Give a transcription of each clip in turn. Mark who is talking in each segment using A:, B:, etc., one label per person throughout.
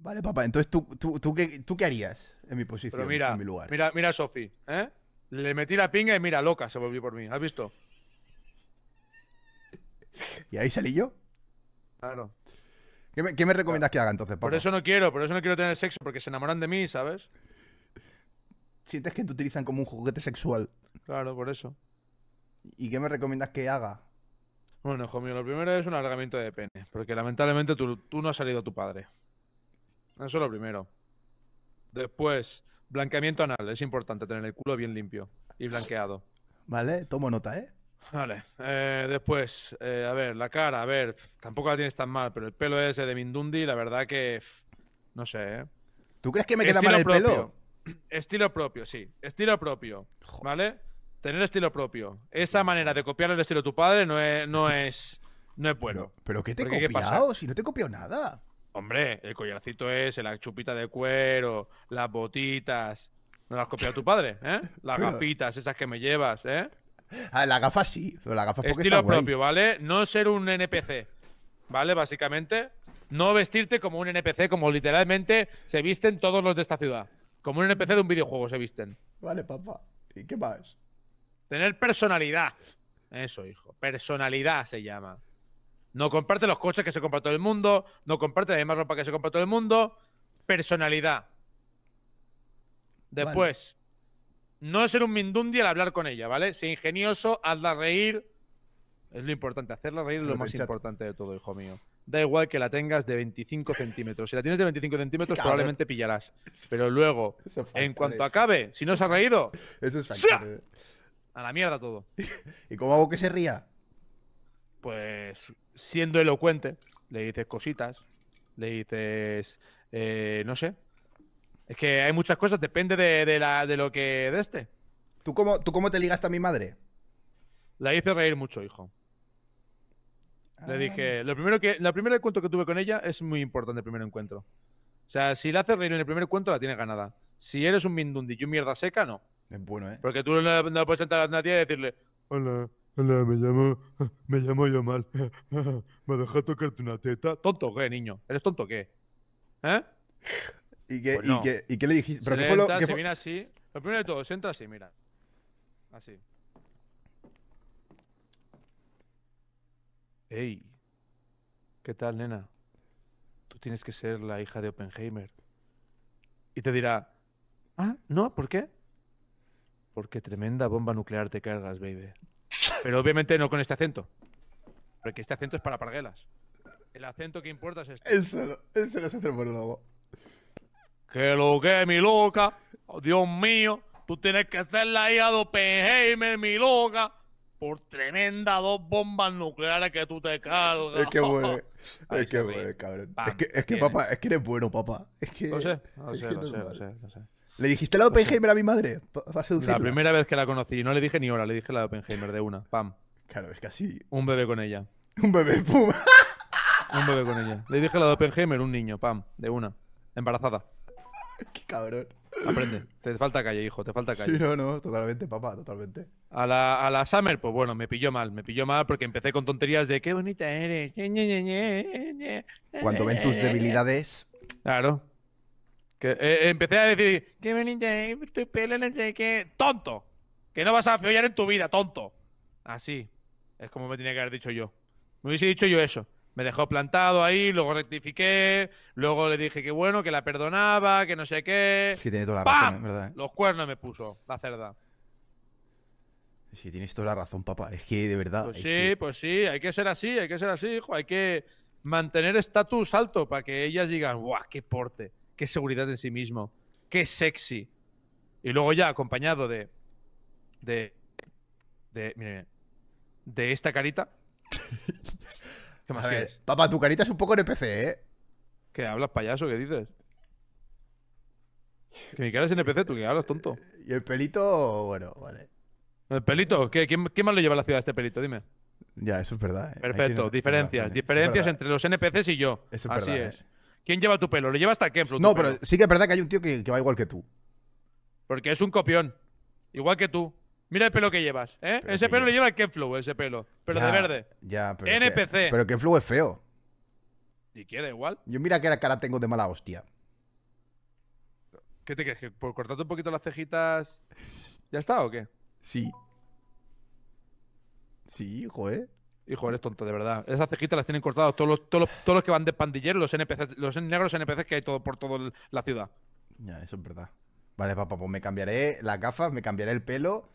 A: Vale, papá, entonces tú, tú, ¿qué, harías en mi posición, en mi lugar.
B: Mira, mira a Sofi, ¿eh? Le metí la pinga y mira, loca se volvió por mí. ¿Has visto?
A: ¿Y ahí salí yo? Claro. ¿Qué me, recomiendas que haga entonces, papá? Por eso
B: no quiero, por eso no quiero tener sexo, porque se enamoran de mí, ¿sabes?
A: Sientes que te utilizan como un juguete sexual.
B: Claro, por eso.
A: ¿Y qué me recomiendas que haga?
B: Bueno, hijo mío, lo primero es un alargamiento de pene, porque lamentablemente tú, no has salido tu padre. Eso es lo primero. Después, blanqueamiento anal. Es importante tener el culo bien limpio y blanqueado. Vale, tomo nota, ¿eh? Vale. Eh, después, eh, a ver, la cara, a ver, tampoco la tienes tan mal, pero el pelo ese de Mindundi, la verdad que. No sé, ¿eh? ¿Tú crees que me queda mal el pelo? Estilo propio, sí. Estilo propio. ¿Vale? Tener estilo propio. Esa manera de copiar el estilo de tu padre no es, no es, no es bueno. ¿Pero, qué te he copiado? si no te he nada. Hombre, el collarcito ese, la chupita de cuero, las botitas. ¿No las has copiado tu padre? ¿eh? Las gafitas, esas que me llevas, ¿eh? Ah, las gafas sí, pero las gafas porque Estilo propio, ¿vale? No ser un NPC, ¿vale? Básicamente. No vestirte como un NPC, como literalmente se visten todos los de esta ciudad. Como un NPC de un videojuego se visten. Vale, papá. ¿Y qué más? Tener personalidad. Eso, hijo. Personalidad se llama. No comparte los coches que se compra todo el mundo. No comparte la misma ropa que se compra todo el mundo. Personalidad. Después, no ser un mindundi al hablar con ella, ¿vale? Sé ingenioso, hazla reír. Es lo importante. Hacerla reír es lo, más importante de todo, hijo mío. Da igual que la tengas de 25 centímetros. Si la tienes de 25 centímetros, probablemente pillarás. Pero luego, en cuanto acabe, si no se ha reído. Eso es a la mierda todo. ¿Y cómo hago que se ría? Pues siendo elocuente, le dices cositas, le dices, eh, no sé. Es que hay muchas cosas, depende de, la, de lo que de este. ¿Tú cómo, ¿Tú cómo te ligaste a mi madre? La hice reír mucho, hijo. Le ah. dije, lo primero que, la primera encuentro que tuve con ella es muy importante el primer encuentro. O sea, si la haces reír en el primer encuentro, la tienes ganada. Si eres un mindundi y un mierda seca, no. Es bueno, ¿eh? Porque tú no, no puedes sentar a nadie y decirle, hola, hola, me llamo, me llamo yo mal. ¿Me deja tocarte una teta? ¿Tonto qué, niño? ¿Eres tonto qué? ¿Eh? ¿Y qué, pues y qué, y qué le dijiste? ¿Pero qué fue lo que fue... mira así. Lo primero de todo, se así, mira. Así. Ey, ¿qué tal, nena? Tú tienes que ser la hija de Oppenheimer. Y te dirá, ah, no, ¿por qué? Porque tremenda bomba nuclear te cargas, baby. Pero obviamente no con este acento. Porque este acento es para parguelas. El acento que importa es este. Él solo, lo se hace por el lobo. Que lo que, mi loca. Oh, Dios mío. Tú tienes que ser la a de Oppenheimer, mi loca. Por tremenda dos bombas nucleares que tú te cargas. Es que bueno. Es que bueno, cabrón.
A: es que, papá, es que eres bueno, papá.
B: Es no sé, no sé, no sé, no sé. Le
A: dijiste la de pues Oppenheimer a mi madre. la
B: primera vez que la conocí, no le dije ni hora, le dije la de Oppenheimer de una. Pam. Claro, es que así. Un bebé con ella. Un bebé, pum. un bebé con ella. Le dije la de Oppenheimer, un niño, pam, de una. Embarazada.
A: Qué cabrón.
B: Aprende. Te falta calle, hijo, te falta calle. Sí, no,
A: no, totalmente, papá, totalmente.
B: A la, a la Summer, pues bueno, me pilló mal, me pilló mal porque empecé con tonterías de qué bonita eres. Cuando ven tus debilidades. Claro, eh, eh, empecé a decir, que bonita estoy eh, pelo, no sé qué. ¡Tonto! Que no vas a follar en tu vida, tonto. Así. Es como me tenía que haber dicho yo. Me hubiese dicho yo eso. Me dejó plantado ahí, luego rectifiqué, luego le dije que bueno, que la perdonaba, que no sé qué. Sí, tiene
A: toda la razón, ¿verdad?
B: Los cuernos me puso, la cerda.
A: Sí, tienes toda la razón,
B: papá. Es que de verdad. Pues sí, pues sí, hay que ser así, hay que ser así, hijo. Hay que mantener estatus alto para que ellas digan, ¡guau, qué porte! qué seguridad en sí mismo, qué sexy. Y luego ya acompañado de. de. de. de esta carita. ¿Qué más a ver, Papá, tu carita es un poco NPC, ¿eh? ¿Qué hablas, payaso? ¿Qué dices? Que me cara es NPC, tú que hablas, tonto.
A: Y el pelito, bueno, vale.
B: ¿El pelito? ¿Qué, quién, más le lleva a la ciudad este pelito? Dime. Ya, eso es verdad. ¿eh? Perfecto, diferencias. ¿eh? Diferencias entre los NPCs y yo. Eso es Así ¿eh? es. ¿Quién lleva tu pelo? ¿Lo lleva hasta Kenflu? No, pero
A: sí que es verdad que hay un tío que, va igual que tú.
B: Porque es un copión. Igual que tú. Mira el pelo que llevas, ¿eh? ese pelo le lleva el Kenflu, ese pelo. Pero de verde. Ya, pero. NPC. pero
A: Kenflu es feo.
B: ¿Y queda igual?
A: Yo mira qué cara tengo de mala hostia.
B: ¿Qué te crees? ¿Que por cortarte un poquito las cejitas. ¿Ya está o qué? Sí. Sí, hijo, ¿eh? Hijo, eres tonto, de verdad. Esas cejitas las tienen cortadas todos los, todos que van de pandilleros, los NPCs, los negros NPCs que hay todo por toda la ciudad.
A: Ya, eso es verdad. Vale, papá, pues me cambiaré las gafas, me cambiaré el pelo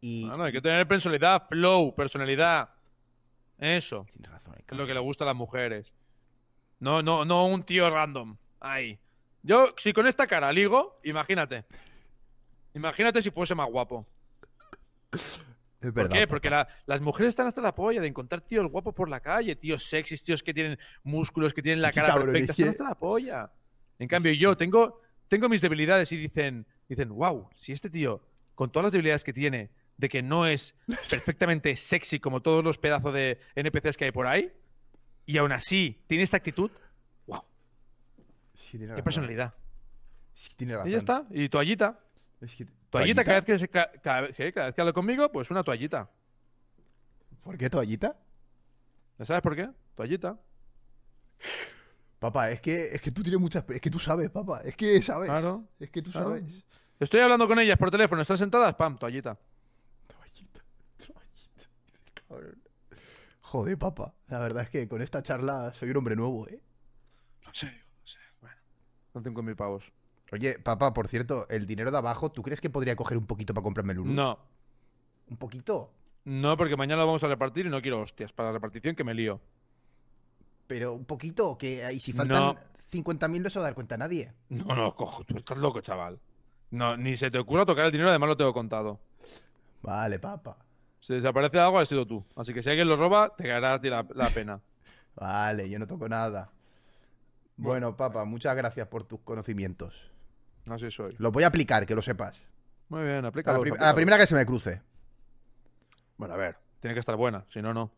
B: y. No, no, hay que tener personalidad, flow, personalidad. Eso. Tienes razón, es lo que le gusta a las mujeres. No, no, no un tío random. Ahí. Yo, si con esta cara ligo, imagínate. Imagínate si fuese más guapo. ¿Por qué? Porque las mujeres están hasta la polla de encontrar tíos guapos por la calle, tíos sexys, tíos que tienen músculos, que tienen la cara perfecta, están hasta la polla. En cambio, yo tengo, tengo mis debilidades y dicen, dicen, wow, si este tío, con todas las debilidades que tiene, de que no es perfectamente sexy como todos los pedazos de NPCs que hay por ahí, y aún así tiene esta actitud, wow. Qué eh. personalidad. Sí, tiene razón. Y ya está, y toallita. Es que Toallita, cada vez, que se, hablo conmigo, pues una toallita.
A: ¿Por qué toallita?
B: ¿No sabes por qué? Toallita.
A: Papá, es que, es que tú tienes muchas. Es que tú sabes, papá. Es que sabes. Claro. Es que tú sabes.
B: Estoy hablando con ellas por teléfono. Están sentadas, pam, toallita. Toallita,
A: toallita. Joder, papá. La verdad es que con esta charla soy un hombre nuevo, ¿eh? No sé, no sé. Bueno, son tengo mil pavos. Oye, papá, por cierto, el dinero de abajo, ¿tú crees que podría coger un poquito para comprarme el Urus? No. ¿Un poquito?
B: No, porque mañana lo vamos a repartir y no quiero hostias para la repartición que me lío. Pero
A: un poquito, que y si faltan 50.000 no se va a dar cuenta nadie. No,
B: no, cojo, tú estás loco, chaval. No, ni se te ocurra tocar el dinero, además lo tengo contado.
A: Vale, papá.
B: Si desaparece algo, ha sido tú. Así que si alguien lo roba, te caerá la pena. vale, yo no toco nada.
A: Bueno, Papa, muchas gracias por tus conocimientos. Así soy. Lo voy a aplicar, que lo sepas. Muy bien, aplícalo. A la, primera que se me cruce.
B: Bueno, a ver, tiene que estar buena, si no, no.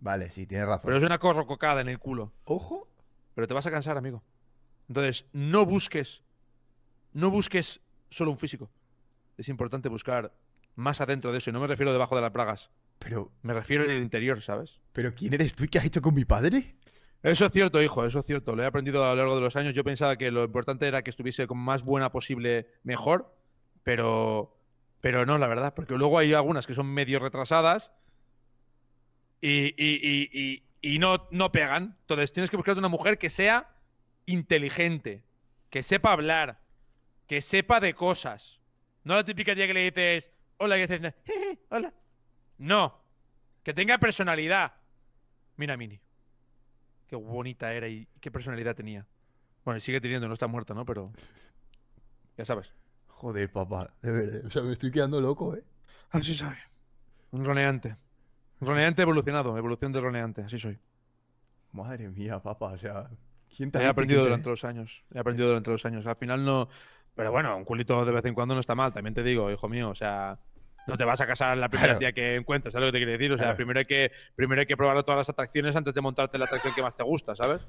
B: Vale, sí, tienes razón. Pero es una corro cocada en el culo. Ojo. Pero te vas a cansar, amigo. Entonces, no busques, no busques solo un físico. Es importante buscar más adentro de eso. Y no me refiero debajo de las plagas. Pero. Me refiero en el interior, ¿sabes? Pero ¿quién eres tú y qué has hecho con mi padre? Eso es cierto, hijo, eso es cierto. Lo he aprendido a lo largo de los años. Yo pensaba que lo importante era que estuviese con más buena posible mejor, pero, pero no, la verdad, porque luego hay algunas que son medio retrasadas y, no, no pegan. Entonces tienes que buscarte una mujer que sea inteligente, que sepa hablar, que sepa de cosas. No la típica tía que le dices, hola, ¿qué jeje, hola. No, que tenga personalidad. Mira, Mini qué bonita era y qué personalidad tenía. Bueno, sigue teniendo, no está muerta, ¿no? Pero. Ya sabes. Joder, papá, de verdad. O sea, me estoy quedando loco, ¿eh? Así sabe. Un roneante. Roneante evolucionado, evolución de roneante, así soy. Madre mía, papá, o sea. He aprendido durante los años. He aprendido eh. durante los años. Al final no. Pero bueno, un culito de vez en cuando no está mal, también te digo, hijo mío. O sea, no te vas a casar la primera tía que encuentres, ¿sabes lo que te quiero decir? O sea, primero, hay que, primero hay que probar todas las atracciones antes de montarte la atracción que más te gusta, ¿sabes?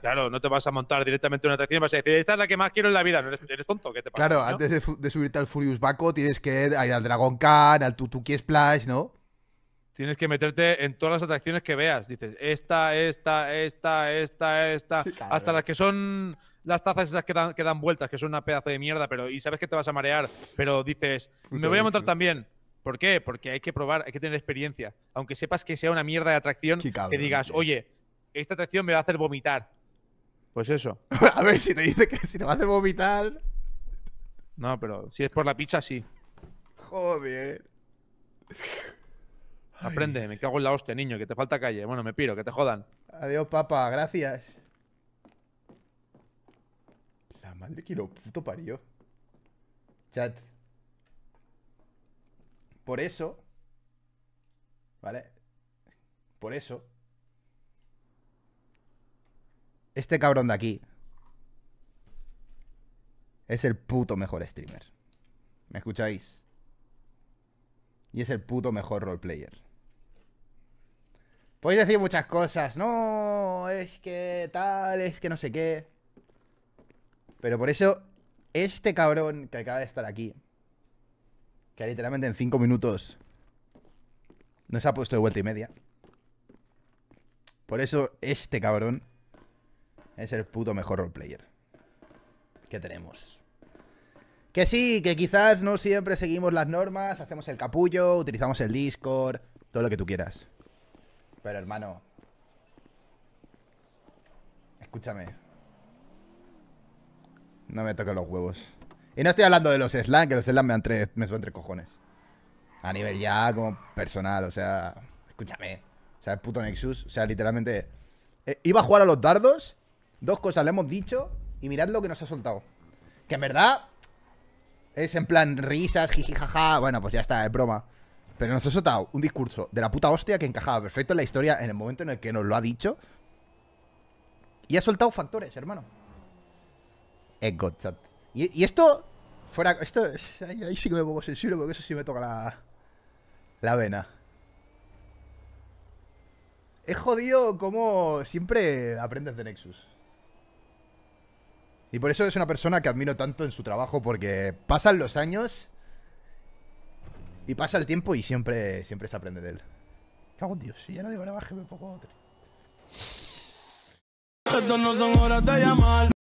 B: Claro, no te vas a montar directamente una atracción y vas a decir, esta es la que más quiero en la vida, ¿no eres, tonto? ¿Qué te pasa? Claro, antes
A: de, subirte al Furious Baco tienes que ir al Dragon Khan, al Tutuki Splash, ¿no?
B: Tienes que meterte en todas las atracciones que veas. Dices, esta, esta, esta, esta, esta, hasta las que son las tazas esas que dan, vueltas, que son una pedazo de mierda, pero y sabes que te vas a marear, pero dices, me voy a montar también. ¿Por qué? Porque hay que probar, hay que tener experiencia. Aunque sepas que sea una mierda de atracción, que digas, oye, esta atracción me va a hacer vomitar. Pues eso. a ver, si te dice que si te va a hacer
A: vomitar.
B: No, pero si es por la pizza, sí.
A: Joder.
B: Aprende, me cago en la hostia, niño, que te falta calle. Bueno, me piro, que te jodan.
A: Adiós, papá, gracias madre que lo puto parió. Chat. Por eso. ¿Vale? Por eso. Este cabrón de aquí. Es el puto mejor streamer. ¿Me escucháis? Y es el puto mejor roleplayer. Podéis decir muchas cosas. No, es que tal, es que no sé qué. Pero por eso, este cabrón que acaba de estar aquí, que literalmente en cinco minutos nos ha puesto de vuelta y media. Por eso, este cabrón es el puto mejor roleplayer que tenemos. Que sí, que quizás no siempre seguimos las normas, hacemos el capullo, utilizamos el Discord, todo lo que tú quieras. Pero hermano, escúchame, no me toca los huevos. Y no estoy hablando de los slams que los slams me, me son tres cojones. A nivel ya como personal, o sea... Escúchame. O sea, el puto Nexus, o sea, literalmente... Eh, iba a jugar a los dardos. Dos cosas le hemos dicho. Y mirad lo que nos ha soltado. Que en verdad... Es en plan risas, jiji, jaja. Bueno, pues ya está, es broma. Pero nos ha soltado un discurso de la puta hostia que encajaba perfecto en la historia en el momento en el que nos lo ha dicho. Y ha soltado factores, hermano es Y, esto, fuera. Esto, ahí, sí que me pongo sensible porque eso sí me toca la. La vena. Es jodido como siempre aprendes de Nexus. Y por eso es una persona que admiro tanto en su trabajo porque pasan los años. Y pasa el tiempo y siempre, siempre se aprende de él. Cago en Dios,
B: si ya no digo nada más que me pongo Estos no son horas de llamar.